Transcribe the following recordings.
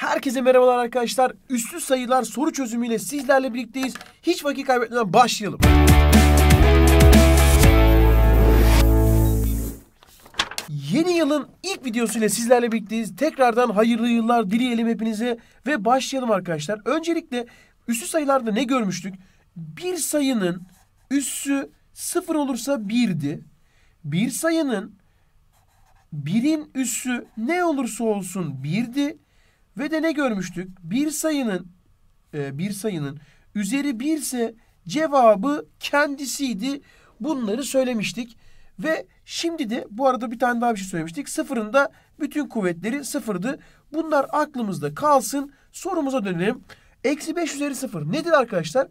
Herkese merhabalar arkadaşlar. üstü sayılar soru çözümüyle sizlerle birlikteyiz. Hiç vakit kaybetmeden başlayalım. Yeni yılın ilk videosuyla sizlerle birlikteyiz. Tekrardan hayırlı yıllar dileyelim hepinize ve başlayalım arkadaşlar. Öncelikle üstü sayılarda ne görmüştük? Bir sayının üssü sıfır olursa birdi. Bir sayının birin üssü ne olursa olsun birdi ve de ne görmüştük? Bir sayının e, bir sayının üzeri birse cevabı kendisiydi. Bunları söylemiştik. Ve şimdi de bu arada bir tane daha bir şey söylemiştik. Sıfırın da bütün kuvvetleri sıfırdı. Bunlar aklımızda kalsın. Sorumuza dönelim. Eksi 5 üzeri sıfır nedir arkadaşlar?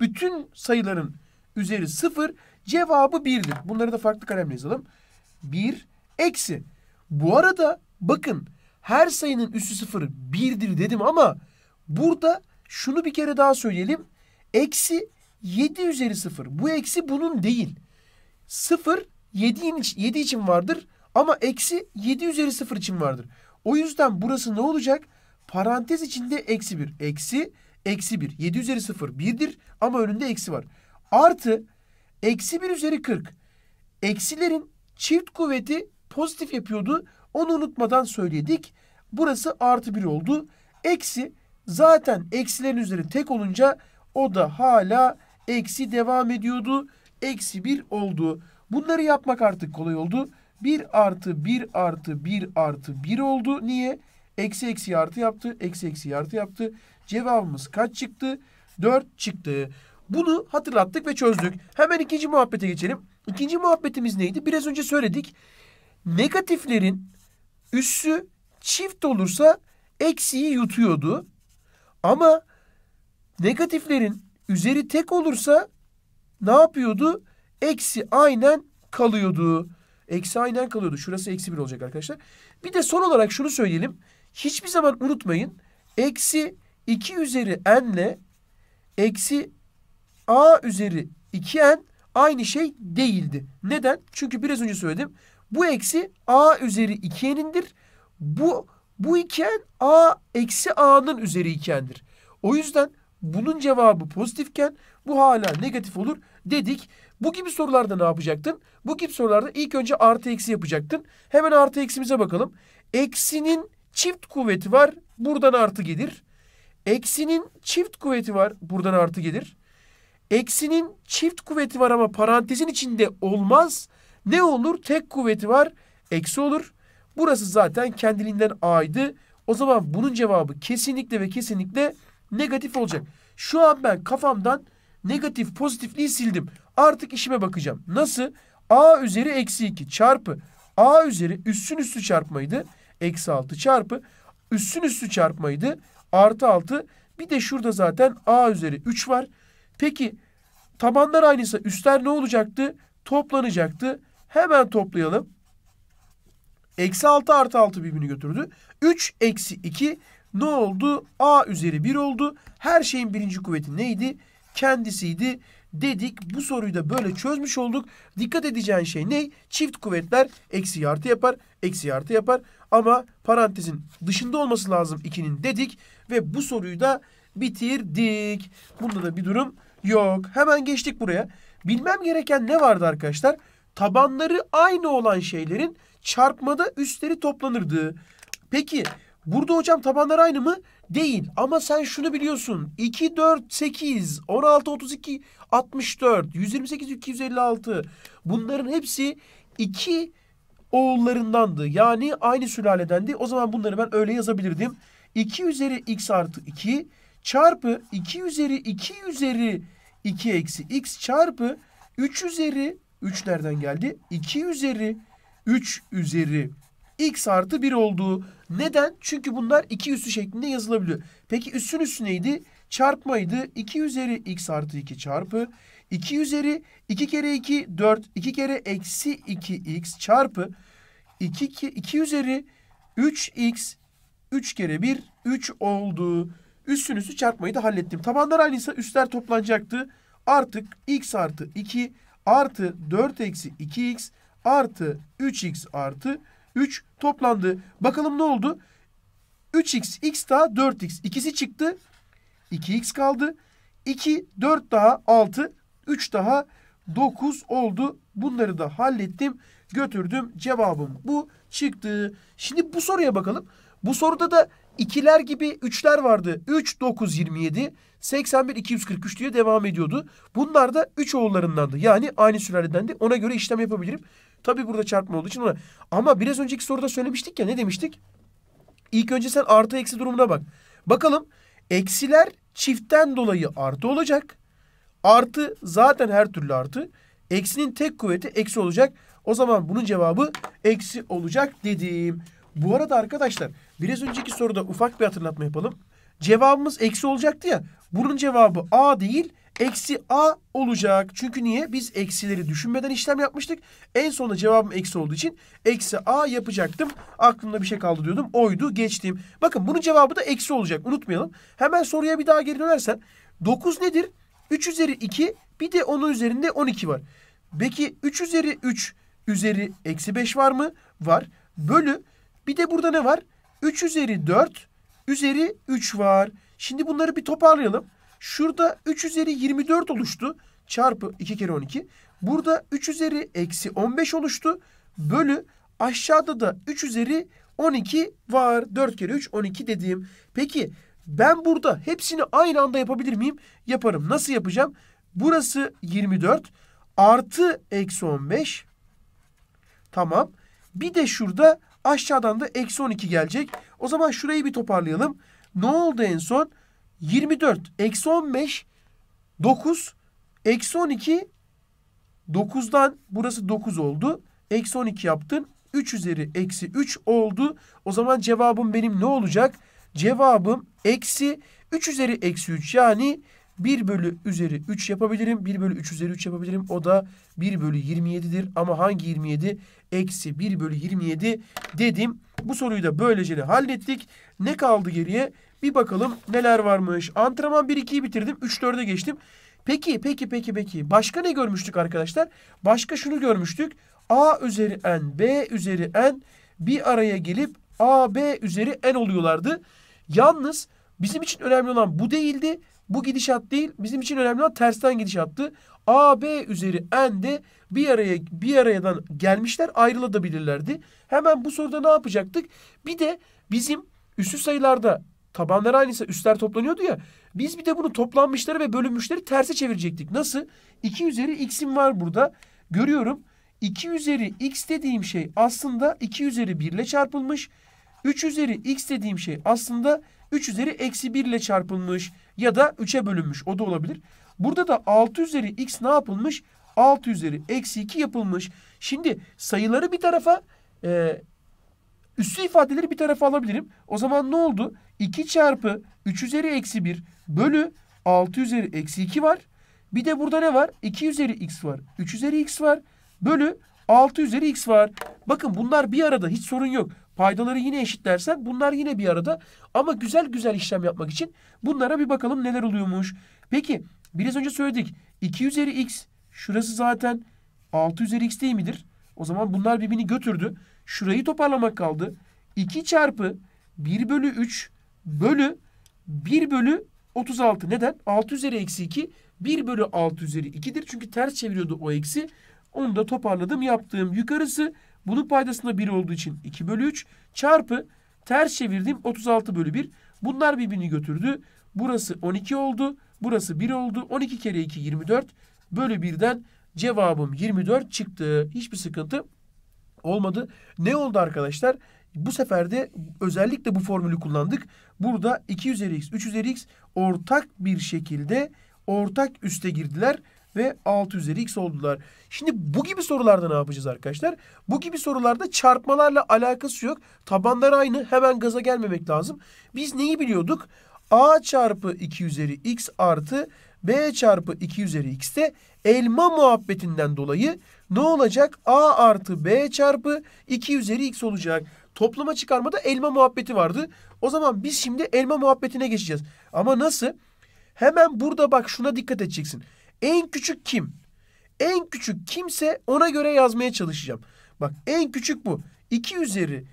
Bütün sayıların üzeri sıfır cevabı birdir. Bunları da farklı kalemle yazalım. Bir eksi. Bu arada bakın her sayının üssü sıfır birdir dedim ama burada şunu bir kere daha söyleyelim. Eksi 7 üzeri sıfır Bu eksi bunun değil. sıfır 7, 7 için vardır ama eksi 7 üzeri sıfır için vardır. O yüzden burası ne olacak? Parantez içinde eksi 1. Eksi, eksi 1. 7 üzeri sıfır birdir ama önünde eksi var. Artı eksi 1 üzeri 40. Eksilerin çift kuvveti pozitif yapıyordu. Onu unutmadan söyledik. Burası artı bir oldu. Eksi zaten eksilerin üzeri tek olunca o da hala eksi devam ediyordu. Eksi bir oldu. Bunları yapmak artık kolay oldu. Bir artı bir artı bir artı bir oldu. Niye? Eksi eksi artı yaptı. Eksi eksi artı yaptı. Cevabımız kaç çıktı? Dört çıktı. Bunu hatırlattık ve çözdük. Hemen ikinci muhabbete geçelim. İkinci muhabbetimiz neydi? Biraz önce söyledik. Negatiflerin Üssü çift olursa eksiği yutuyordu. Ama negatiflerin üzeri tek olursa ne yapıyordu? Eksi aynen kalıyordu. Eksi aynen kalıyordu. Şurası eksi bir olacak arkadaşlar. Bir de son olarak şunu söyleyelim. Hiçbir zaman unutmayın. Eksi 2 üzeri n ile eksi a üzeri 2n aynı şey değildi. Neden? Çünkü biraz önce söyledim. Bu eksi a üzeri 2n'indir. Bu bu iken a eksi a'nın üzeri ikendir. O yüzden bunun cevabı pozitifken bu hala negatif olur dedik. Bu gibi sorularda ne yapacaktın? Bu gibi sorularda ilk önce artı eksi yapacaktın. Hemen artı eksimize bakalım. Eksinin çift kuvveti var. Buradan artı gelir. Eksinin çift kuvveti var. Buradan artı gelir. Eksinin çift kuvveti var ama parantezin içinde olmaz. Olmaz ne olur? Tek kuvveti var. Eksi olur. Burası zaten kendiliğinden A'ydı. O zaman bunun cevabı kesinlikle ve kesinlikle negatif olacak. Şu an ben kafamdan negatif pozitifliği sildim. Artık işime bakacağım. Nasıl? A üzeri eksi 2 çarpı A üzeri üssün üstü çarpmaydı. Eksi 6 çarpı üssün üstü çarpmaydı. Artı 6. Bir de şurada zaten A üzeri 3 var. Peki tabanlar aynıysa üstler ne olacaktı? Toplanacaktı. Hemen toplayalım. Eksi 6 artı 6 birbirini götürdü. 3 eksi 2 ne oldu? A üzeri 1 oldu. Her şeyin birinci kuvveti neydi? Kendisiydi dedik. Bu soruyu da böyle çözmüş olduk. Dikkat edeceğin şey ne? Çift kuvvetler eksi artı yapar, eksi artı yapar. Ama parantezin dışında olması lazım 2'nin dedik. Ve bu soruyu da bitirdik. Bunda da bir durum yok. Hemen geçtik buraya. Bilmem gereken ne vardı arkadaşlar? Arkadaşlar tabanları aynı olan şeylerin çarpmada üstleri toplanırdı. Peki burada hocam tabanlar aynı mı? Değil ama sen şunu biliyorsun. 2, 4, 8, 16, 32, 64, 128, 256 bunların hepsi 2 oğullarındandı. Yani aynı sülaledendi. O zaman bunları ben öyle yazabilirdim. 2 üzeri x artı 2 çarpı 2 üzeri 2 üzeri 2 eksi x çarpı 3 üzeri 3 nereden geldi? 2 üzeri 3 üzeri x artı 1 olduğu. Neden? Çünkü bunlar 2 üssü şeklinde yazılabiliyor. Peki üssün üssü neydi? Çarpmaydı. 2 üzeri x artı 2 çarpı 2 üzeri 2 kere 2 4 2 kere eksi 2x çarpı 2, 2, üzeri 3x 3 kere 1 3 oldu. Üssün üssü çarpmayı da hallettim. Tabanlar aynıysa üstler toplanacaktı. Artık x artı 2 artı 4 eksi 2x artı 3x artı 3 toplandı. Bakalım ne oldu? 3x, x daha 4x. ikisi çıktı. 2x kaldı. 2, 4 daha 6, 3 daha 9 oldu. Bunları da hallettim. Götürdüm. Cevabım bu çıktı. Şimdi bu soruya bakalım. Bu soruda da İkiler gibi üçler vardı. 3, 9, 27, 81, 243 diye devam ediyordu. Bunlar da üç oğullarındandı. Yani aynı sülaledendi. Ona göre işlem yapabilirim. Tabii burada çarpma olduğu için ona. Ama biraz önceki soruda söylemiştik ya ne demiştik? İlk önce sen artı eksi durumuna bak. Bakalım eksiler çiftten dolayı artı olacak. Artı zaten her türlü artı. Eksinin tek kuvveti eksi olacak. O zaman bunun cevabı eksi olacak dedim. Bu arada arkadaşlar biraz önceki soruda ufak bir hatırlatma yapalım. Cevabımız eksi olacaktı ya. Bunun cevabı A değil eksi A olacak. Çünkü niye? Biz eksileri düşünmeden işlem yapmıştık. En sonunda cevabım eksi olduğu için eksi A yapacaktım. Aklımda bir şey kaldı diyordum. Oydu geçtim. Bakın bunun cevabı da eksi olacak. Unutmayalım. Hemen soruya bir daha geri dönersen. 9 nedir? 3 üzeri 2 bir de onun üzerinde 12 var. Peki 3 üzeri 3 üzeri eksi 5 var mı? Var. Bölü bir de burada ne var? 3 üzeri 4 üzeri 3 var. Şimdi bunları bir toparlayalım. Şurada 3 üzeri 24 oluştu. Çarpı 2 kere 12. Burada 3 üzeri eksi 15 oluştu. Bölü aşağıda da 3 üzeri 12 var. 4 kere 3 12 dediğim. Peki ben burada hepsini aynı anda yapabilir miyim? Yaparım. Nasıl yapacağım? Burası 24 artı eksi 15. Tamam. Bir de şurada Aşağıdan da eksi 12 gelecek. O zaman şurayı bir toparlayalım. Ne oldu en son? 24. Eksi 15. 9. Eksi 12. 9'dan burası 9 oldu. Eksi 12 yaptın. 3 üzeri eksi 3 oldu. O zaman cevabım benim ne olacak? Cevabım eksi 3 üzeri eksi 3 yani 1 bölü üzeri 3 yapabilirim. 1 bölü 3 üzeri 3 yapabilirim. O da 1 bölü 27'dir. Ama hangi 27? Eksi 1 bölü 27 dedim. Bu soruyu da böylece de hallettik. Ne kaldı geriye? Bir bakalım neler varmış. Antrenman 1-2'yi bitirdim. 3-4'e geçtim. Peki, peki, peki, peki. Başka ne görmüştük arkadaşlar? Başka şunu görmüştük. A üzeri n, B üzeri n bir araya gelip A, B üzeri n oluyorlardı. Yalnız bizim için önemli olan bu değildi. Bu gidişat değil bizim için önemli olan tersten gidişattı. A, B üzeri N de bir araya bir arayadan gelmişler ayrılabilirlerdi. Hemen bu soruda ne yapacaktık? Bir de bizim üstü sayılarda tabanlar aynıysa üstler toplanıyordu ya. Biz bir de bunu toplanmışları ve bölünmüşleri terse çevirecektik. Nasıl? 2 üzeri x'im var burada. Görüyorum. 2 üzeri x dediğim şey aslında 2 üzeri 1 ile çarpılmış. 3 üzeri x dediğim şey aslında 3 üzeri eksi 1 ile çarpılmış ya da 3'e bölünmüş o da olabilir. Burada da 6 üzeri x ne yapılmış? 6 üzeri eksi 2 yapılmış. Şimdi sayıları bir tarafa e, üstü ifadeleri bir tarafa alabilirim. O zaman ne oldu? 2 çarpı 3 üzeri eksi 1 bölü 6 üzeri eksi 2 var. Bir de burada ne var? 2 üzeri x var. 3 üzeri x var. Bölü 6 üzeri x var. Bakın bunlar bir arada hiç sorun yok. Faydaları yine eşitlersek bunlar yine bir arada. Ama güzel güzel işlem yapmak için bunlara bir bakalım neler oluyormuş. Peki biraz önce söyledik. 2 üzeri x şurası zaten 6 üzeri x değil midir? O zaman bunlar birbirini götürdü. Şurayı toparlamak kaldı. 2 çarpı 1 bölü 3 bölü 1 bölü 36. Neden? 6 üzeri eksi 2 1 bölü 6 üzeri 2'dir. Çünkü ters çeviriyordu o eksi. Onu da toparladım yaptığım yukarısı bunun paydasında 1 olduğu için 2 bölü 3 çarpı ters çevirdim 36 bölü 1. Bunlar birbirini götürdü. Burası 12 oldu. Burası 1 oldu. 12 kere 2 24 bölü 1'den cevabım 24 çıktı. Hiçbir sıkıntı olmadı. Ne oldu arkadaşlar? Bu sefer de özellikle bu formülü kullandık. Burada 2 üzeri x, 3 üzeri x ortak bir şekilde ortak üste girdiler ve 6 üzeri x oldular. Şimdi bu gibi sorularda ne yapacağız arkadaşlar? Bu gibi sorularda çarpmalarla alakası yok. Tabanlar aynı. Hemen gaza gelmemek lazım. Biz neyi biliyorduk? a çarpı 2 üzeri x artı b çarpı 2 üzeri x'te elma muhabbetinden dolayı ne olacak? a artı b çarpı 2 üzeri x olacak. Toplama çıkarmada elma muhabbeti vardı. O zaman biz şimdi elma muhabbetine geçeceğiz. Ama nasıl? Hemen burada bak şuna dikkat edeceksin. En küçük kim? En küçük kimse ona göre yazmaya çalışacağım. Bak en küçük bu. 2 üzeri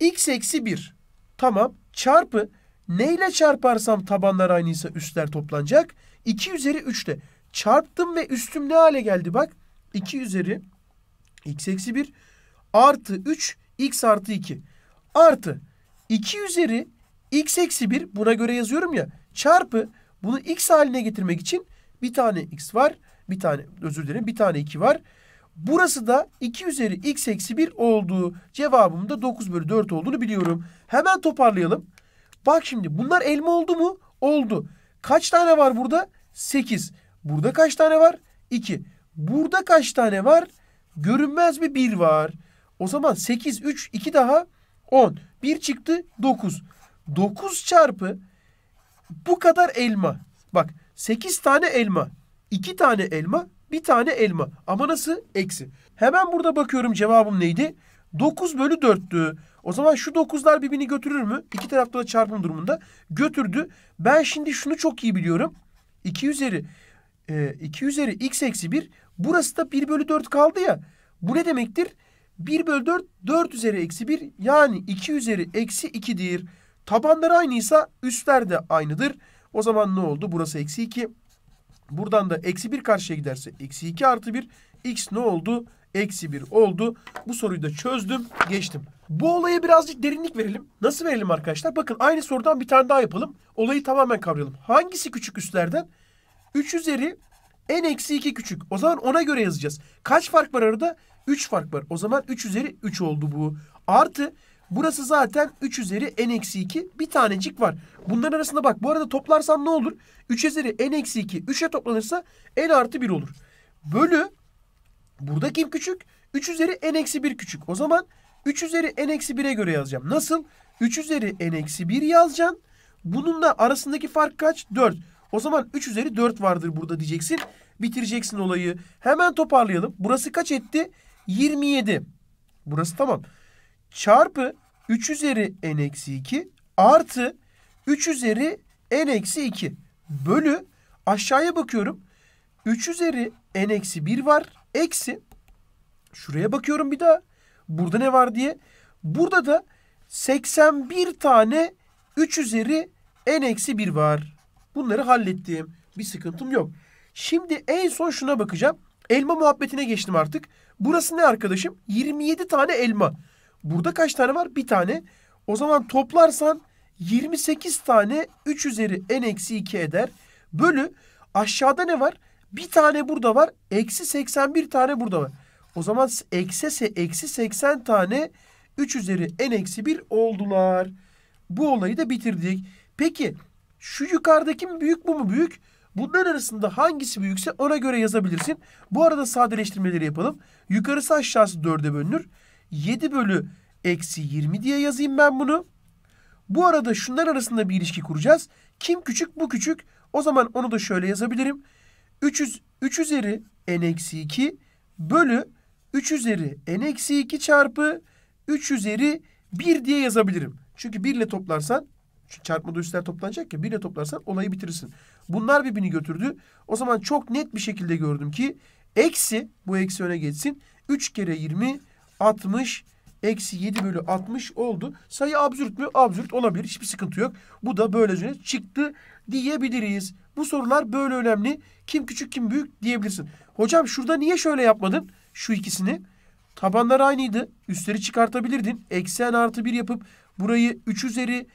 x eksi 1. Tamam. Çarpı neyle çarparsam tabanlar aynıysa üstler toplanacak. 2 üzeri 3'te. Çarptım ve üstüm ne hale geldi bak. 2 üzeri x eksi 1 artı 3 x artı 2 artı 2 üzeri x eksi 1 buna göre yazıyorum ya çarpı bunu x haline getirmek için bir tane x var. Bir tane özür dilerim bir tane 2 var. Burası da 2 üzeri x eksi 1 olduğu cevabım da 9 bölü 4 olduğunu biliyorum. Hemen toparlayalım. Bak şimdi bunlar elma oldu mu? Oldu. Kaç tane var burada? 8. Burada kaç tane var? 2. Burada kaç tane var? Görünmez bir 1 var. O zaman 8, 3, 2 daha 10. 1 çıktı 9. 9 çarpı bu kadar elma. Bak 8 tane elma. 2 tane elma, 1 tane elma. Ama nasıl? Eksi. Hemen burada bakıyorum cevabım neydi? 9 bölü 4'tü. O zaman şu 9'lar birbirini götürür mü? İki tarafta da çarpım durumunda. Götürdü. Ben şimdi şunu çok iyi biliyorum. 2 üzeri e, 2 üzeri x eksi 1. Burası da 1 bölü 4 kaldı ya. Bu ne demektir? 1 bölü 4 4 üzeri eksi 1 yani 2 üzeri eksi 2'dir. Tabanlar aynıysa üstler de aynıdır. O zaman ne oldu? Burası eksi 2. Buradan da eksi 1 karşıya giderse eksi 2 artı 1. X ne oldu? Eksi 1 oldu. Bu soruyu da çözdüm. Geçtim. Bu olaya birazcık derinlik verelim. Nasıl verelim arkadaşlar? Bakın aynı sorudan bir tane daha yapalım. Olayı tamamen kavrayalım. Hangisi küçük üstlerden? 3 üzeri en eksi 2 küçük. O zaman ona göre yazacağız. Kaç fark var arada? 3 fark var. O zaman 3 üzeri 3 oldu bu. Artı Burası zaten 3 üzeri n eksi 2 bir tanecik var. Bunların arasında bak bu arada toplarsan ne olur? 3 üzeri n eksi 2 3'e toplanırsa n artı 1 olur. Bölü burada kim küçük? 3 üzeri n eksi 1 küçük. O zaman 3 üzeri n eksi 1'e göre yazacağım. Nasıl? 3 üzeri n eksi 1 yazacaksın. Bununla arasındaki fark kaç? 4. O zaman 3 üzeri 4 vardır burada diyeceksin. Bitireceksin olayı. Hemen toparlayalım. Burası kaç etti? 27. Burası tamam çarpı 3 üzeri n eksi 2 artı 3 üzeri n eksi 2 bölü aşağıya bakıyorum. 3 üzeri n eksi 1 var. Eksi. Şuraya bakıyorum bir daha. Burada ne var diye. Burada da 81 tane 3 üzeri n eksi 1 var. Bunları hallettim. Bir sıkıntım yok. Şimdi en son şuna bakacağım. Elma muhabbetine geçtim artık. Burası ne arkadaşım? 27 tane elma. Burada kaç tane var? Bir tane. O zaman toplarsan 28 tane 3 üzeri n eksi 2 eder. Bölü aşağıda ne var? Bir tane burada var. Eksi 81 tane burada var. O zaman eksese eksi 80 tane 3 üzeri n eksi 1 oldular. Bu olayı da bitirdik. Peki şu yukarıdaki mi büyük bu mu büyük? Bunların arasında hangisi büyükse ona göre yazabilirsin. Bu arada sadeleştirmeleri yapalım. Yukarısı aşağısı 4'e bölünür. 7 bölü eksi 20 diye yazayım ben bunu. Bu arada şunlar arasında bir ilişki kuracağız. Kim küçük bu küçük. O zaman onu da şöyle yazabilirim. 300, 3 üzeri n eksi 2 bölü 3 üzeri n eksi 2 çarpı 3 üzeri 1 diye yazabilirim. Çünkü 1 ile toplarsan da üstler toplanacak ya 1 ile toplarsan olayı bitirirsin. Bunlar birbirini götürdü. O zaman çok net bir şekilde gördüm ki eksi bu eksi öne geçsin. 3 kere 20 60 eksi 7 bölü 60 oldu. Sayı absürt mü? Absürt olabilir. Hiçbir sıkıntı yok. Bu da böylece çıktı diyebiliriz. Bu sorular böyle önemli. Kim küçük kim büyük diyebilirsin. Hocam şurada niye şöyle yapmadın? Şu ikisini. Tabanlar aynıydı. Üstleri çıkartabilirdin. Eksen artı 1 yapıp burayı 3 üzeri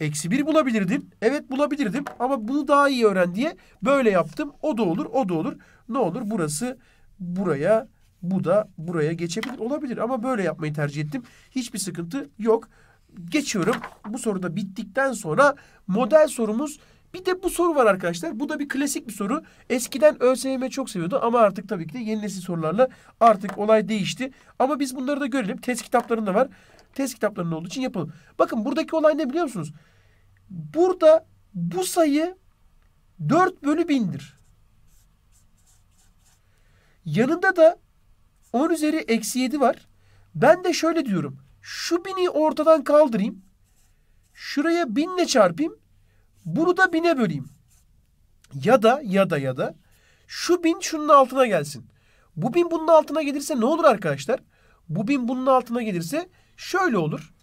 eksi 1 bulabilirdin. Evet bulabilirdim ama bunu daha iyi öğren diye böyle yaptım. O da olur o da olur. Ne olur burası buraya bu da buraya geçebilir olabilir ama böyle yapmayı tercih ettim. Hiçbir sıkıntı yok. Geçiyorum. Bu soruda bittikten sonra model sorumuz bir de bu soru var arkadaşlar. Bu da bir klasik bir soru. Eskiden ÖSYM çok seviyordu ama artık tabii ki de yeni nesil sorularla artık olay değişti. Ama biz bunları da görelim. Test kitaplarında var. Test kitaplarında olduğu için yapalım. Bakın buradaki olay ne biliyor musunuz? Burada bu sayı 4 bölü 1000'dir. Yanında da 10 üzeri eksi 7 var. Ben de şöyle diyorum. Şu bini ortadan kaldırayım. Şuraya binle çarpayım. Bunu da bine böleyim. Ya da ya da ya da şu bin şunun altına gelsin. Bu bin bunun altına gelirse ne olur arkadaşlar? Bu bin bunun altına gelirse şöyle olur.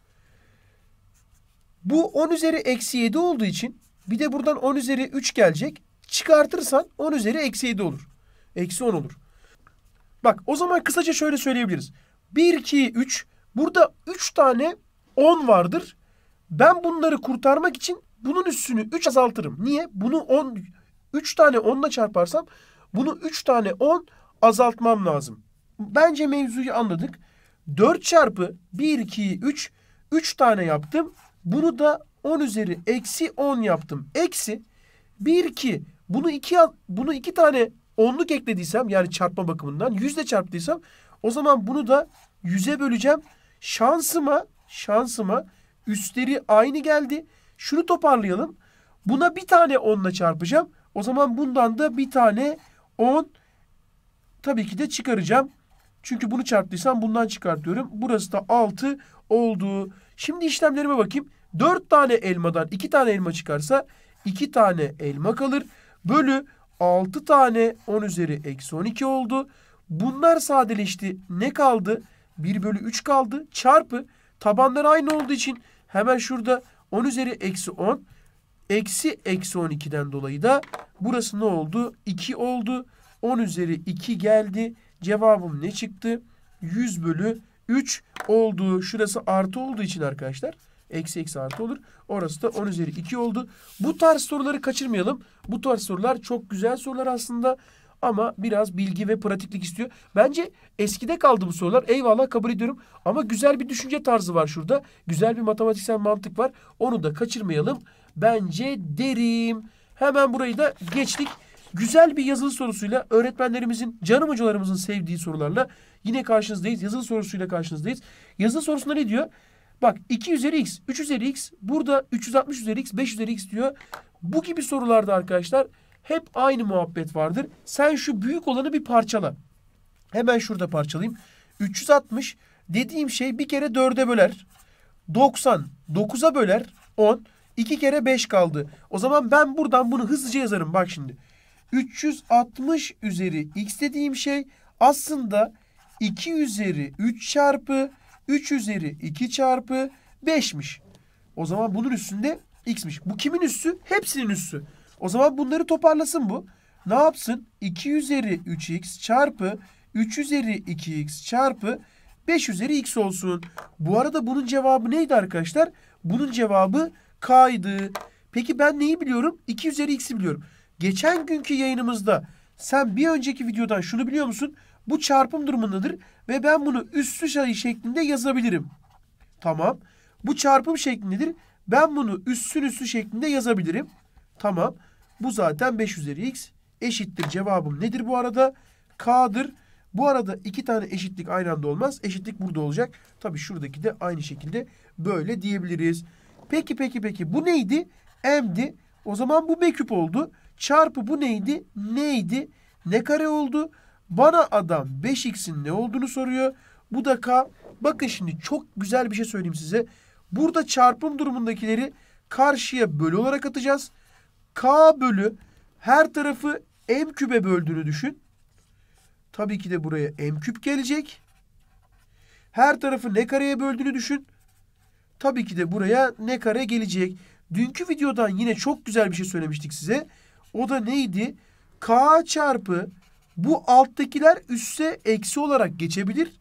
Bu 10 üzeri eksi 7 olduğu için bir de buradan 10 üzeri 3 gelecek. Çıkartırsan 10 üzeri eksi 7 olur. Eksi 10 olur. Bak o zaman kısaca şöyle söyleyebiliriz. 1, 2, 3. Burada 3 tane 10 vardır. Ben bunları kurtarmak için bunun üstünü 3 azaltırım. Niye? Bunu 10, 3 tane 10'la çarparsam bunu 3 tane 10 azaltmam lazım. Bence mevzuyu anladık. 4 çarpı 1, 2, 3. 3 tane yaptım. Bunu da 10 üzeri eksi 10 yaptım. Eksi 1, 2. Bunu 2, bunu 2 tane onluk eklediysem yani çarpma bakımından yüzle çarptıysam o zaman bunu da yüze böleceğim. Şansıma şansıma üstleri aynı geldi. Şunu toparlayalım. Buna bir tane onla çarpacağım. O zaman bundan da bir tane on tabii ki de çıkaracağım. Çünkü bunu çarptıysam bundan çıkartıyorum. Burası da altı oldu. Şimdi işlemlerime bakayım. Dört tane elmadan iki tane elma çıkarsa iki tane elma kalır. Bölü 6 tane 10 üzeri eksi 12 oldu. Bunlar sadeleşti. Ne kaldı? 1 bölü 3 kaldı. Çarpı tabanlar aynı olduğu için hemen şurada 10 üzeri eksi 10. Eksi eksi 12'den dolayı da burası ne oldu? 2 oldu. 10 üzeri 2 geldi. Cevabım ne çıktı? 100 bölü 3 oldu. Şurası artı olduğu için arkadaşlar Eksi eksi artı olur. Orası da 10 üzeri 2 oldu. Bu tarz soruları kaçırmayalım. Bu tarz sorular çok güzel sorular aslında. Ama biraz bilgi ve pratiklik istiyor. Bence eskide kaldı bu sorular. Eyvallah kabul ediyorum. Ama güzel bir düşünce tarzı var şurada. Güzel bir matematiksel mantık var. Onu da kaçırmayalım. Bence derim. Hemen burayı da geçtik. Güzel bir yazılı sorusuyla öğretmenlerimizin, canım hocalarımızın sevdiği sorularla yine karşınızdayız. Yazılı sorusuyla karşınızdayız. Yazılı sorusunda ne diyor? Bak 2 üzeri x, 3 üzeri x, burada 360 üzeri x, 5 üzeri x diyor. Bu gibi sorularda arkadaşlar hep aynı muhabbet vardır. Sen şu büyük olanı bir parçala. Hemen şurada parçalayayım. 360 dediğim şey bir kere 4'e böler. 90 9'a böler 10. 2 kere 5 kaldı. O zaman ben buradan bunu hızlıca yazarım. Bak şimdi. 360 üzeri x dediğim şey aslında 2 üzeri 3 çarpı 3 üzeri 2 çarpı 5'miş. O zaman bunun üstünde x'miş. Bu kimin üssü? Hepsinin üssü. O zaman bunları toparlasın bu. Ne yapsın? 2 üzeri 3x çarpı 3 üzeri 2x çarpı 5 üzeri x olsun. Bu arada bunun cevabı neydi arkadaşlar? Bunun cevabı k'ydı. Peki ben neyi biliyorum? 2 üzeri x'i biliyorum. Geçen günkü yayınımızda sen bir önceki videodan şunu biliyor musun? Bu çarpım durumundadır ve ben bunu üssü sayı şey şeklinde yazabilirim. Tamam. Bu çarpım şeklindedir. Ben bunu üssün üssü şeklinde yazabilirim. Tamam. Bu zaten 5 üzeri x eşittir. Cevabım nedir bu arada? K'dır. Bu arada iki tane eşitlik aynı anda olmaz. Eşitlik burada olacak. Tabi şuradaki de aynı şekilde böyle diyebiliriz. Peki peki peki bu neydi? M'di. O zaman bu B küp oldu. Çarpı bu neydi? Neydi? Ne kare oldu? Bana adam 5x'in ne olduğunu soruyor. Bu da k. Bakın şimdi çok güzel bir şey söyleyeyim size. Burada çarpım durumundakileri karşıya bölü olarak atacağız. K bölü her tarafı m kübe böldüğünü düşün. Tabii ki de buraya m küp gelecek. Her tarafı ne kareye böldüğünü düşün. Tabii ki de buraya ne kare gelecek. Dünkü videodan yine çok güzel bir şey söylemiştik size. O da neydi? K çarpı bu alttakiler üste eksi olarak geçebilir.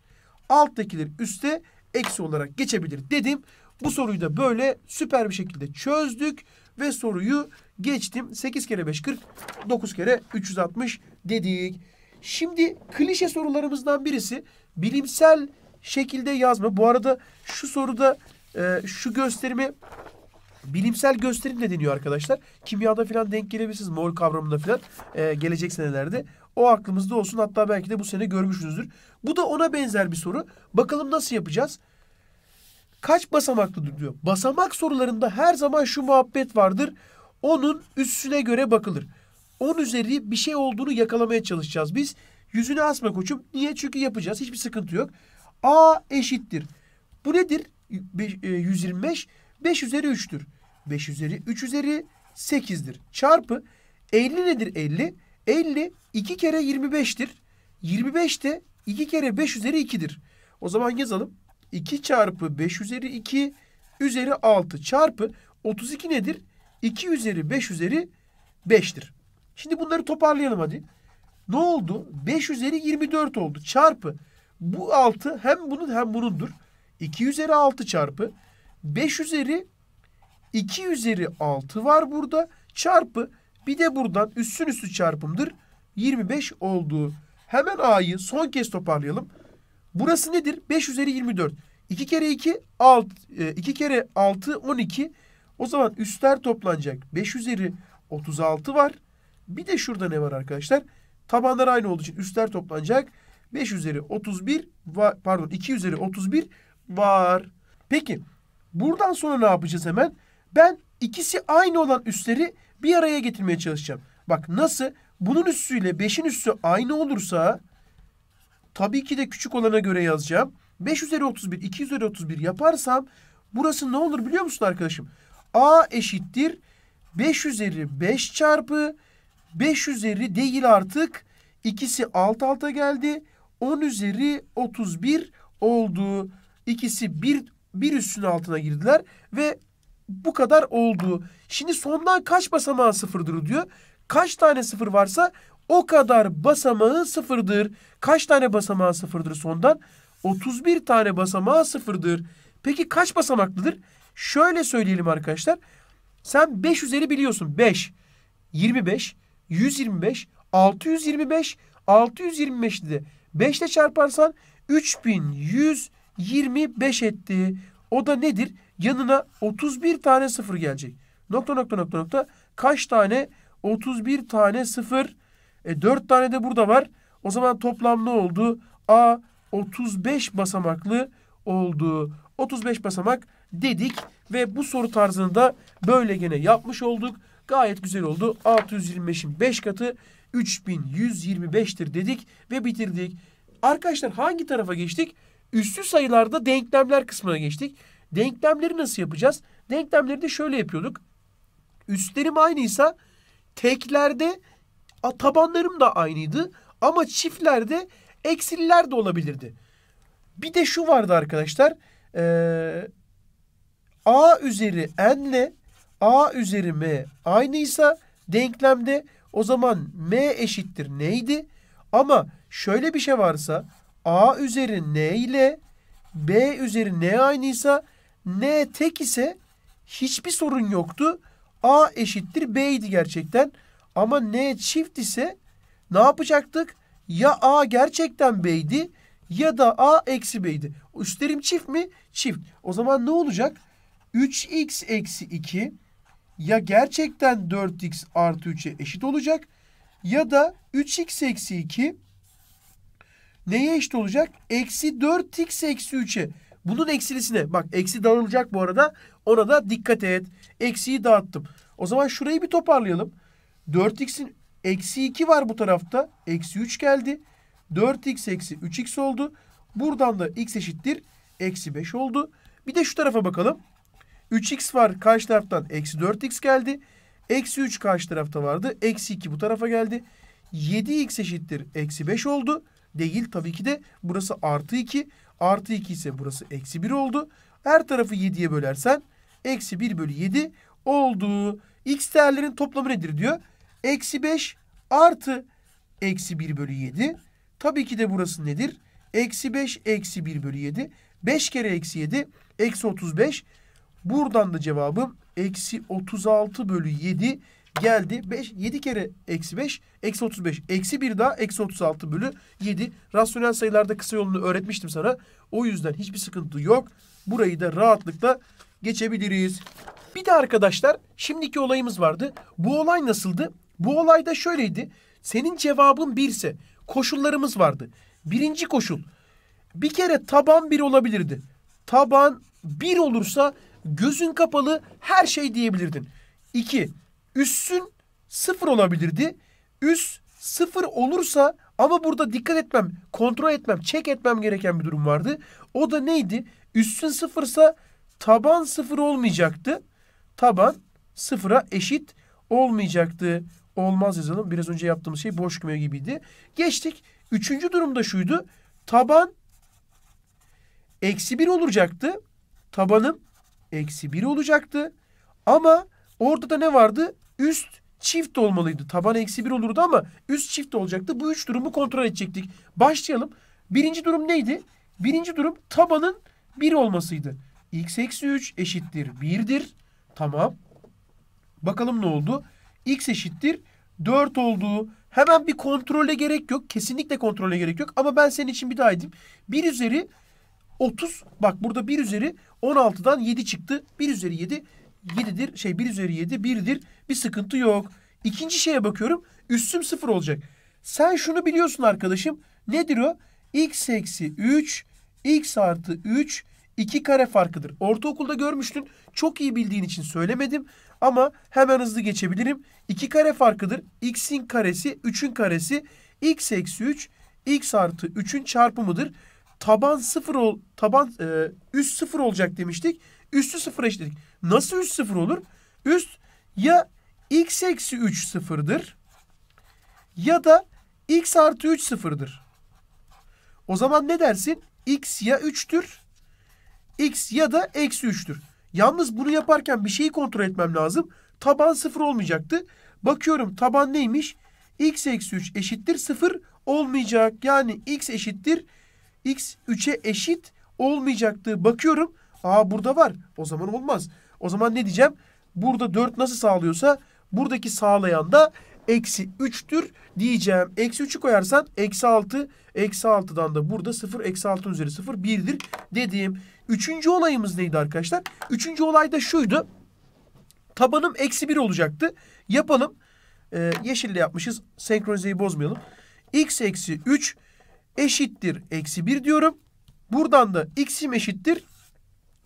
Alttakiler üste eksi olarak geçebilir dedim. Bu soruyu da böyle süper bir şekilde çözdük ve soruyu geçtim. 8 kere 5 40, 9 kere 360 dedik. Şimdi klişe sorularımızdan birisi bilimsel şekilde yazma. Bu arada şu soruda e, şu gösterimi bilimsel gösterim de deniyor arkadaşlar. Kimyada falan denk gelebilirsiniz mol kavramında falan e, gelecek senelerde. O aklımızda olsun. Hatta belki de bu sene görmüşsünüzdür. Bu da ona benzer bir soru. Bakalım nasıl yapacağız? Kaç basamaklıdır diyor. Basamak sorularında her zaman şu muhabbet vardır. Onun üstüne göre bakılır. 10 üzeri bir şey olduğunu yakalamaya çalışacağız biz. Yüzüne asma koçum. Niye? Çünkü yapacağız. Hiçbir sıkıntı yok. A eşittir. Bu nedir? 125. 5 e, üzeri 3'tür. 5 üzeri 3 üzeri 8'dir. Çarpı 50 nedir 50? 50 2 kere 25'tir. 25 de 2 kere 5 üzeri 2'dir. O zaman yazalım. 2 çarpı 5 üzeri 2 üzeri 6 çarpı 32 nedir? 2 üzeri 5 üzeri 5'tir. Şimdi bunları toparlayalım hadi. Ne oldu? 5 üzeri 24 oldu. Çarpı bu 6 hem bunun hem bunundur. 2 üzeri 6 çarpı 5 üzeri 2 üzeri 6 var burada. Çarpı bir de buradan üstün üstü çarpımdır. 25 oldu. Hemen A'yı son kez toparlayalım. Burası nedir? 5 üzeri 24. 2 kere 2 6 2 kere 6 12. O zaman üstler toplanacak. 5 üzeri 36 var. Bir de şurada ne var arkadaşlar? Tabanlar aynı olduğu için üstler toplanacak. 5 üzeri 31 var, pardon 2 üzeri 31 var. Peki buradan sonra ne yapacağız hemen? Ben ikisi aynı olan üstleri bir araya getirmeye çalışacağım. Bak nasıl? Bunun üstüyle 5'in üstü aynı olursa tabii ki de küçük olana göre yazacağım. 5 üzeri 31, 2 üzeri 31 yaparsam burası ne olur biliyor musun arkadaşım? A eşittir 5 üzeri 5 çarpı 5 üzeri değil artık ikisi alt alta geldi. 10 üzeri 31 oldu. İkisi bir, bir üstün altına girdiler ve bu kadar oldu. Şimdi sondan kaç basamağı sıfırdır diyor. Kaç tane sıfır varsa o kadar basamağı sıfırdır. Kaç tane basamağı sıfırdır sondan? 31 tane basamağı sıfırdır. Peki kaç basamaklıdır? Şöyle söyleyelim arkadaşlar. Sen 5 üzeri biliyorsun. 5, 25, 125, 625, 625 dedi. 5 ile çarparsan 3125 etti. O da nedir? yanına 31 tane sıfır gelecek. Nokta nokta nokta nokta. Kaç tane? 31 tane sıfır. E, 4 tane de burada var. O zaman toplam ne oldu? A 35 basamaklı oldu. 35 basamak dedik ve bu soru tarzını da böyle gene yapmış olduk. Gayet güzel oldu. 625'in 5 katı 3125'tir dedik ve bitirdik. Arkadaşlar hangi tarafa geçtik? Üstü sayılarda denklemler kısmına geçtik. Denklemleri nasıl yapacağız? Denklemleri de şöyle yapıyorduk. Üstlerim aynıysa teklerde tabanlarım da aynıydı. Ama çiftlerde eksiller de olabilirdi. Bir de şu vardı arkadaşlar. Ee, A üzeri n ile A üzeri m aynıysa denklemde o zaman m eşittir neydi? Ama şöyle bir şey varsa A üzeri n ile B üzeri n aynıysa N tek ise hiçbir sorun yoktu. A eşittir B idi gerçekten. Ama N çift ise ne yapacaktık? Ya A gerçekten B'ydi ya da A eksi B'ydi. Üstlerim çift mi? Çift. O zaman ne olacak? 3x eksi 2 ya gerçekten 4x artı 3'e eşit olacak ya da 3x eksi 2 neye eşit olacak? Eksi 4x eksi 3'e. Bunun eksilisine bak eksi dağılacak bu arada. Ona da dikkat et. Eksiyi dağıttım. O zaman şurayı bir toparlayalım. 4x'in eksi 2 var bu tarafta. Eksi 3 geldi. 4x eksi 3x oldu. Buradan da x eşittir. Eksi 5 oldu. Bir de şu tarafa bakalım. 3x var karşı taraftan. Eksi 4x geldi. Eksi 3 karşı tarafta vardı. Eksi 2 bu tarafa geldi. 7x eşittir. Eksi 5 oldu. Değil tabii ki de. Burası artı 2. Artı 2 ise burası eksi 1 oldu. Her tarafı 7'ye bölersen eksi 1 bölü 7 oldu. X değerlerin toplamı nedir diyor. Eksi 5 artı eksi 1 bölü 7. Tabii ki de burası nedir? Eksi 5 eksi 1 bölü 7. 5 kere eksi 7 eksi 35. Buradan da cevabım eksi 36 bölü 7 geldi. 5, 7 kere eksi 5, eksi 35. Eksi 1 daha, eksi 36 bölü 7. Rasyonel sayılarda kısa yolunu öğretmiştim sana. O yüzden hiçbir sıkıntı yok. Burayı da rahatlıkla geçebiliriz. Bir de arkadaşlar şimdiki olayımız vardı. Bu olay nasıldı? Bu olay da şöyleydi. Senin cevabın birse koşullarımız vardı. Birinci koşul bir kere taban bir olabilirdi. Taban bir olursa gözün kapalı her şey diyebilirdin. İki Üssün sıfır olabilirdi. Üs sıfır olursa ama burada dikkat etmem, kontrol etmem, çek etmem gereken bir durum vardı. O da neydi? Üssün sıfırsa taban sıfır olmayacaktı. Taban sıfıra eşit olmayacaktı. Olmaz yazalım. Biraz önce yaptığımız şey boş küme gibiydi. Geçtik. Üçüncü durum da şuydu. Taban eksi bir olacaktı. Tabanım eksi bir olacaktı. Ama orada da ne vardı? üst çift olmalıydı. Taban eksi bir olurdu ama üst çift olacaktı. Bu üç durumu kontrol edecektik. Başlayalım. Birinci durum neydi? Birinci durum tabanın bir olmasıydı. x eksi 3 eşittir birdir. Tamam. Bakalım ne oldu? x eşittir 4 olduğu hemen bir kontrole gerek yok. Kesinlikle kontrole gerek yok. Ama ben senin için bir daha edeyim. 1 üzeri 30 bak burada 1 üzeri 16'dan 7 çıktı. 1 üzeri 7 7'dir. Şey 1 üzeri 7 1'dir. Bir sıkıntı yok. İkinci şeye bakıyorum. üstüm 0 olacak. Sen şunu biliyorsun arkadaşım. Nedir o? X eksi 3 X artı 3 2 kare farkıdır. Ortaokulda görmüştün. Çok iyi bildiğin için söylemedim. Ama hemen hızlı geçebilirim. 2 kare farkıdır. X'in karesi 3'ün karesi X eksi 3 X artı 3'ün çarpımıdır. Taban 0 ol, taban e, üst 0 olacak demiştik. Üstü sıfır eşitledik. Nasıl üst sıfır olur? Üst ya x eksi 3 sıfırdır ya da x artı 3 sıfırdır. O zaman ne dersin? x ya 3'tür x ya da eksi 3'tür. Yalnız bunu yaparken bir şeyi kontrol etmem lazım. Taban sıfır olmayacaktı. Bakıyorum taban neymiş? x eksi 3 eşittir sıfır olmayacak. Yani x eşittir x 3'e eşit olmayacaktı. Bakıyorum Aa burada var. O zaman olmaz. O zaman ne diyeceğim? Burada 4 nasıl sağlıyorsa buradaki sağlayan da eksi 3'tür diyeceğim. Eksi 3'ü koyarsan eksi 6. Eksi 6'dan da burada 0. Eksi 6 üzeri 0 1'dir dediğim. Üçüncü olayımız neydi arkadaşlar? Üçüncü olay da şuydu. Tabanım eksi 1 olacaktı. Yapalım. Ee, yeşille yapmışız. Senkronizeyi bozmayalım. X eksi 3 eşittir eksi 1 diyorum. Buradan da x'im eşittir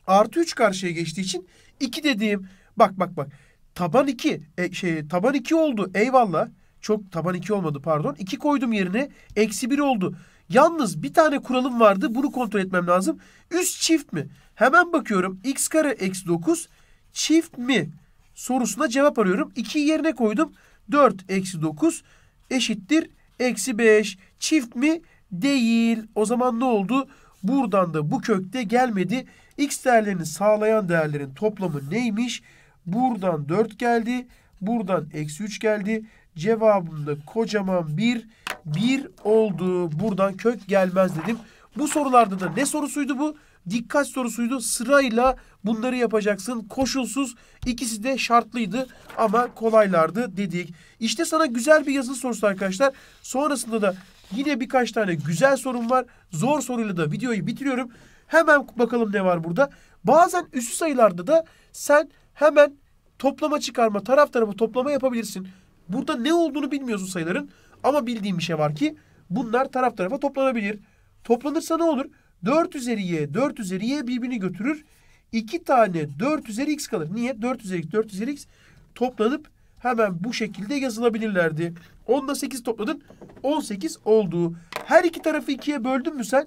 Artı 3 karşıya geçtiği için 2 dediğim bak bak bak. Taban 2 e, şey taban 2 oldu. Eyvallah. Çok taban 2 olmadı pardon. 2 koydum yerine eksi 1 oldu. Yalnız bir tane kuralım vardı. Bunu kontrol etmem lazım. Üst çift mi? Hemen bakıyorum. X kare eksi 9 çift mi? Sorusuna cevap arıyorum. 2'yi yerine koydum. 4 eksi 9 eşittir. Eksi 5 çift mi? Değil. O zaman ne oldu? Buradan da bu kökte gelmedi. X değerlerini sağlayan değerlerin toplamı neymiş? Buradan 4 geldi. Buradan eksi 3 geldi. Cevabımda kocaman bir 1 oldu. Buradan kök gelmez dedim. Bu sorularda da ne sorusuydu bu? Dikkat sorusuydu. Sırayla bunları yapacaksın. Koşulsuz ikisi de şartlıydı ama kolaylardı dedik. İşte sana güzel bir yazılı sorusu arkadaşlar. Sonrasında da yine birkaç tane güzel sorum var. Zor soruyla da videoyu bitiriyorum. Hemen bakalım ne var burada. Bazen üstü sayılarda da sen hemen toplama çıkarma, taraf tarafı toplama yapabilirsin. Burada ne olduğunu bilmiyorsun sayıların. Ama bildiğim bir şey var ki bunlar taraf tarafa toplanabilir. Toplanırsa ne olur? 4 üzeri y, 4 üzeri y birbirini götürür. 2 tane 4 üzeri x kalır. Niye? 4 üzeri x, 4 üzeri x toplanıp hemen bu şekilde yazılabilirlerdi. 10 ile 8 topladın. 18 oldu. Her iki tarafı 2'ye böldün mü sen?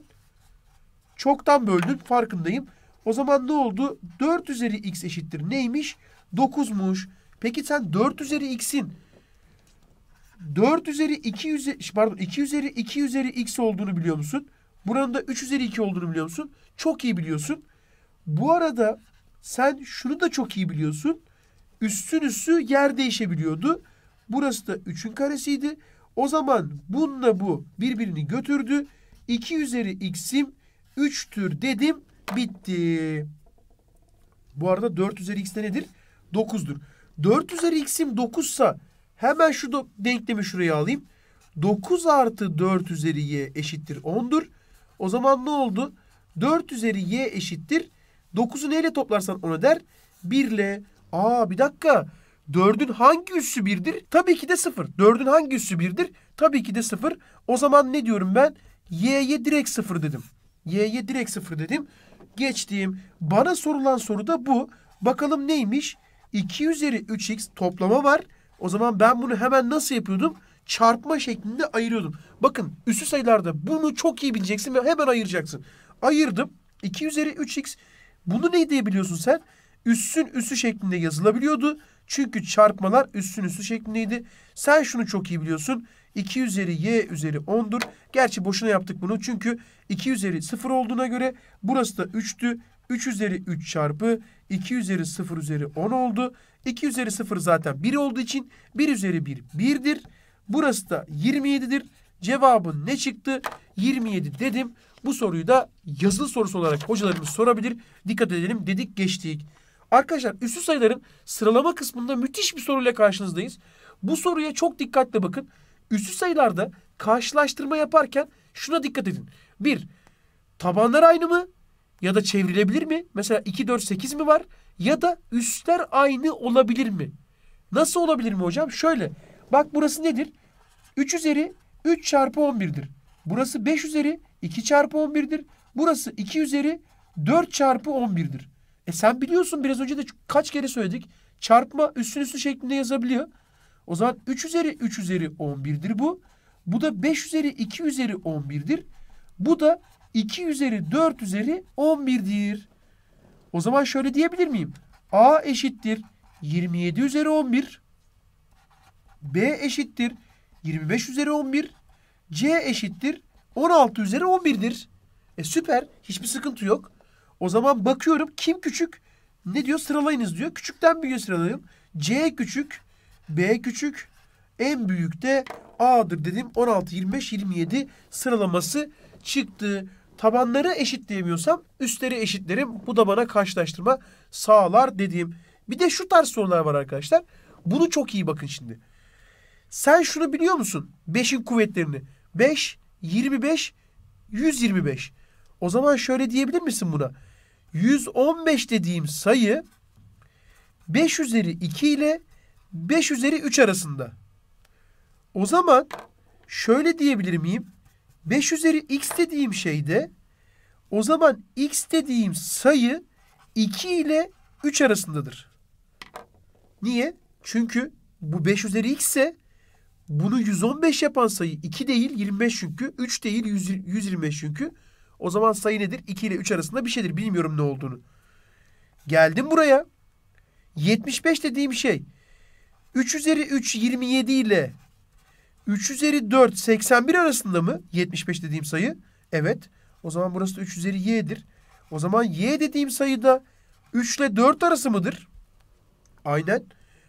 Çoktan böldüm farkındayım. O zaman ne oldu? 4 üzeri x eşittir neymiş? 9'muş. Peki sen 4 üzeri x'in 4 üzeri 2 üzeri pardon 2 üzeri 2 üzeri x olduğunu biliyor musun? Buranın da 3 üzeri 2 olduğunu biliyor musun? Çok iyi biliyorsun. Bu arada sen şunu da çok iyi biliyorsun. Üstün üstü yer değişebiliyordu. Burası da 3'ün karesiydi. O zaman bununla bu birbirini götürdü. 2 üzeri x'im tür dedim. Bitti. Bu arada 4 üzeri x de nedir? 9'dur. 4 üzeri x'im 9 sa hemen şu denklemi şuraya alayım. 9 artı 4 üzeri y eşittir 10'dur. O zaman ne oldu? 4 üzeri y eşittir. 9'u neyle toplarsan ona der 1 ile. Aa bir dakika. 4'ün hangi üssü 1'dir? Tabii ki de 0. 4'ün hangi üssü 1'dir? Tabii ki de 0. O zaman ne diyorum ben? y'ye direkt 0 dedim y'ye direkt sıfır dedim. Geçtiğim bana sorulan soru da bu. Bakalım neymiş? 2 üzeri 3x toplama var. O zaman ben bunu hemen nasıl yapıyordum? Çarpma şeklinde ayırıyordum. Bakın üssü sayılarda bunu çok iyi bileceksin ve hemen ayıracaksın. Ayırdım. 2 üzeri 3x. Bunu ne diyebiliyorsun sen? Üssün üssü şeklinde yazılabiliyordu. Çünkü çarpmalar üssün üssü şeklindeydi. Sen şunu çok iyi biliyorsun. 2 üzeri y üzeri 10'dur. Gerçi boşuna yaptık bunu. Çünkü 2 üzeri 0 olduğuna göre burası da 3'tü. 3 üzeri 3 çarpı 2 üzeri 0 üzeri 10 oldu. 2 üzeri 0 zaten 1 olduğu için 1 üzeri 1 1'dir. Burası da 27'dir. Cevabın ne çıktı? 27 dedim. Bu soruyu da yazılı sorusu olarak hocalarımız sorabilir. Dikkat edelim dedik geçtik. Arkadaşlar üstü sayıların sıralama kısmında müthiş bir soruyla karşınızdayız. Bu soruya çok dikkatle bakın. Üstü sayılarda karşılaştırma yaparken şuna dikkat edin. Bir, tabanlar aynı mı? Ya da çevrilebilir mi? Mesela 2, 4, 8 mi var? Ya da üstler aynı olabilir mi? Nasıl olabilir mi hocam? Şöyle. Bak burası nedir? 3 üzeri 3 çarpı 11'dir. Burası 5 üzeri 2 çarpı 11'dir. Burası 2 üzeri 4 çarpı 11'dir. E sen biliyorsun biraz önce de kaç kere söyledik. Çarpma üstün üstü şeklinde yazabiliyor. O zaman 3 üzeri 3 üzeri 11'dir bu. Bu da 5 üzeri 2 üzeri 11'dir. Bu da 2 üzeri 4 üzeri 11'dir. O zaman şöyle diyebilir miyim? A eşittir 27 üzeri 11. B eşittir 25 üzeri 11. C eşittir 16 üzeri 11'dir. E süper. Hiçbir sıkıntı yok. O zaman bakıyorum kim küçük? Ne diyor? Sıralayınız diyor. Küçükten büyüğe sıralayalım. C küçük. B küçük. En büyük de A'dır dedim. 16, 25, 27 sıralaması çıktı. Tabanları eşitleyemiyorsam üstleri eşitlerim. Bu da bana karşılaştırma sağlar dediğim. Bir de şu tarz sorular var arkadaşlar. Bunu çok iyi bakın şimdi. Sen şunu biliyor musun? 5'in kuvvetlerini. 5, 25, 125. O zaman şöyle diyebilir misin buna? 115 dediğim sayı 5 üzeri 2 ile 5 üzeri 3 arasında. O zaman şöyle diyebilir miyim? 5 üzeri x dediğim şeyde o zaman x dediğim sayı 2 ile 3 arasındadır. Niye? Çünkü bu 5 üzeri x ise bunu 115 yapan sayı 2 değil 25 çünkü. 3 değil 125 çünkü. O zaman sayı nedir? 2 ile 3 arasında bir şeydir. Bilmiyorum ne olduğunu. Geldim buraya. 75 dediğim şey 3 üzeri 3 27 ile 3 üzeri 4 81 arasında mı? 75 dediğim sayı. Evet. O zaman burası da 3 üzeri y'dir. O zaman y dediğim sayı da 3 ile 4 arası mıdır? Aynen.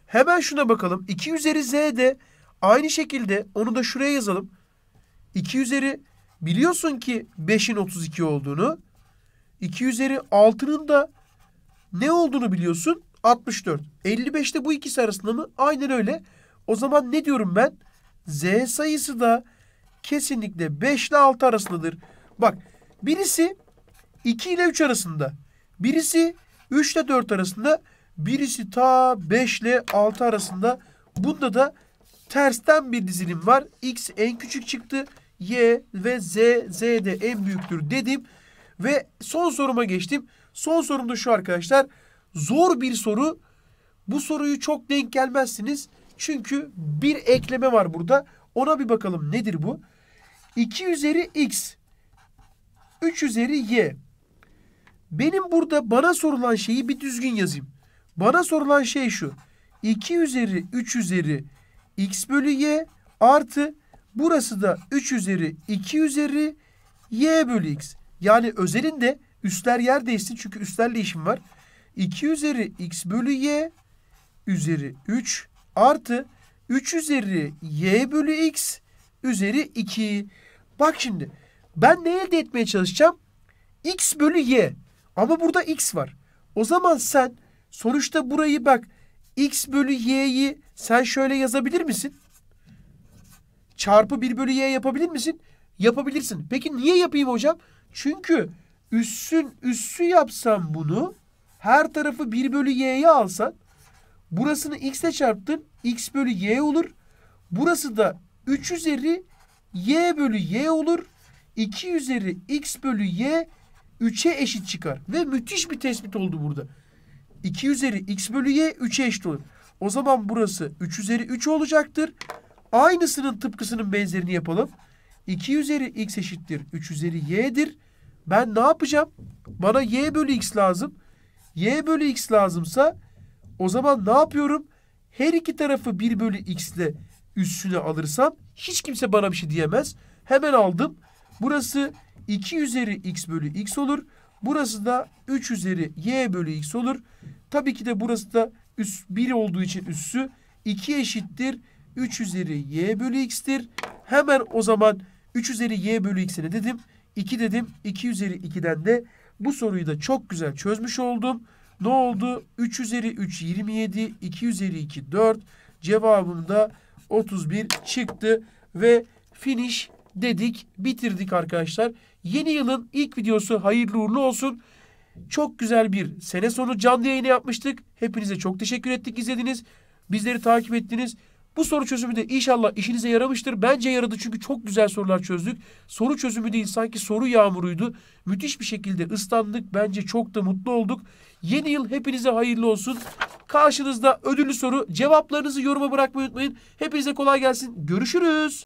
Hemen şuna bakalım. 2 üzeri z de aynı şekilde onu da şuraya yazalım. 2 üzeri biliyorsun ki 5'in 32 olduğunu. 2 üzeri 6'nın da ne olduğunu biliyorsun? 64. 55 de bu ikisi arasında mı? Aynen öyle. O zaman ne diyorum ben? Z sayısı da kesinlikle 5 ile 6 arasındadır. Bak birisi 2 ile 3 arasında. Birisi 3 ile 4 arasında. Birisi ta 5 ile 6 arasında. Bunda da tersten bir dizilim var. X en küçük çıktı. Y ve Z, Z de en büyüktür dedim. Ve son soruma geçtim. Son sorum da şu arkadaşlar. Arkadaşlar zor bir soru. Bu soruyu çok denk gelmezsiniz. Çünkü bir ekleme var burada. Ona bir bakalım nedir bu? 2 üzeri x. 3 üzeri y. Benim burada bana sorulan şeyi bir düzgün yazayım. Bana sorulan şey şu. 2 üzeri 3 üzeri x bölü y artı burası da 3 üzeri 2 üzeri y bölü x. Yani özelinde üstler yer değişsin çünkü üstlerle işim var. 2 üzeri x bölü y üzeri 3 artı 3 üzeri y bölü x üzeri 2. Bak şimdi ben ne elde etmeye çalışacağım? x bölü y. Ama burada x var. O zaman sen sonuçta burayı bak x bölü y'yi sen şöyle yazabilir misin? Çarpı 1 bölü y yapabilir misin? Yapabilirsin. Peki niye yapayım hocam? Çünkü üssün üssü yapsam bunu her tarafı 1 bölü y'ye alsan burasını x ile çarptın x bölü y olur. Burası da 3 üzeri y bölü y olur. 2 üzeri x bölü y 3'e eşit çıkar. Ve müthiş bir tespit oldu burada. 2 üzeri x bölü y 3'e eşit olur. O zaman burası 3 üzeri 3 olacaktır. Aynısının tıpkısının benzerini yapalım. 2 üzeri x eşittir 3 üzeri y'dir. Ben ne yapacağım? Bana y bölü x lazım y bölü x lazımsa o zaman ne yapıyorum? Her iki tarafı 1 bölü x ile üstüne alırsam hiç kimse bana bir şey diyemez. Hemen aldım. Burası 2 üzeri x bölü x olur. Burası da 3 üzeri y bölü x olur. Tabii ki de burası da üst 1 olduğu için üssü 2 eşittir 3 üzeri y bölü x'tir. Hemen o zaman 3 üzeri y bölü x'e ne dedim? 2 dedim. 2 üzeri 2'den de bu soruyu da çok güzel çözmüş oldum. Ne oldu? 3 üzeri 3 27, 2 üzeri 2 4. Cevabım da 31 çıktı ve finish dedik, bitirdik arkadaşlar. Yeni yılın ilk videosu hayırlı uğurlu olsun. Çok güzel bir sene sonu canlı yayını yapmıştık. Hepinize çok teşekkür ettik izlediniz. Bizleri takip ettiniz. Bu soru çözümü de inşallah işinize yaramıştır. Bence yaradı çünkü çok güzel sorular çözdük. Soru çözümü değil sanki soru yağmuruydu. Müthiş bir şekilde ıslandık. Bence çok da mutlu olduk. Yeni yıl hepinize hayırlı olsun. Karşınızda ödüllü soru. Cevaplarınızı yoruma bırakmayı unutmayın. Hepinize kolay gelsin. Görüşürüz.